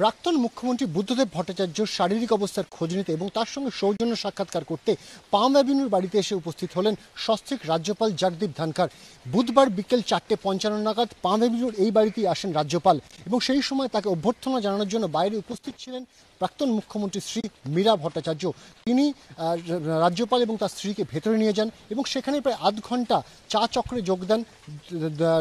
প্রাক্তন মুখ্যমন্ত্রী বুদ্ধদেব ভট্টাচার্য শারীরিক অবস্থার খোঁজ নিতে এবং তার সঙ্গে সৌজন্য সাক্ষাৎকার করতে পাম অ্যাভিনিউর বাড়িতে এসে উপস্থিত হলেন সস্ত্রিক রাজ্যপাল জগদীপ ধানখার বুধবার বিকেল চারটে পঞ্চান্ন নাগাদ পাম অ্যাভিনিউর এই বাড়িতেই আসেন রাজ্যপাল এবং সেই সময় তাকে অভ্যর্থনা জানানোর জন্য বাইরে উপস্থিত ছিলেন প্রাক্তন মুখ্যমন্ত্রী শ্রী মীরা ভট্টাচার্য তিনি রাজ্যপাল এবং তার স্ত্রীকে ভেতরে নিয়ে যান এবং সেখানে প্রায় আধ ঘন্টা চা চক্রে যোগ দেন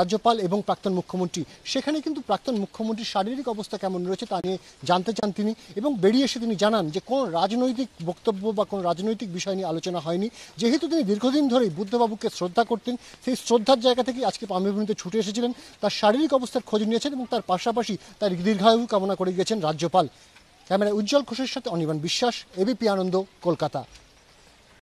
রাজ্যপাল এবং প্রাক্তন মুখ্যমন্ত্রী সেখানে কিন্তু প্রাক্তন মুখ্যমন্ত্রীর শারীরিক অবস্থা কেমন রয়েছে তা নিয়ে জানতে চান তিনি এবং বেরিয়ে এসে তিনি জানান যে কোন রাজনৈতিক বক্তব্য বা কোন রাজনৈতিক বিষয় নিয়ে আলোচনা হয়নি যেহেতু তিনি দীর্ঘদিন ধরেই বুদ্ধবাবুকে শ্রদ্ধা করতেন সেই শ্রদ্ধার জায়গা থেকে আজকে পামিভূমিতে ছুটে এসেছিলেন তার শারীরিক অবস্থার খোঁজ নিয়েছেন এবং তার পাশাপাশি তার দীর্ঘায়ু কামনা করে গিয়েছেন রাজ্যপাল ক্যামেরায় উজ্জ্বল ঘোষের সাথে অনির্বাণ বিশ্বাস এবিপি আনন্দ কলকাতা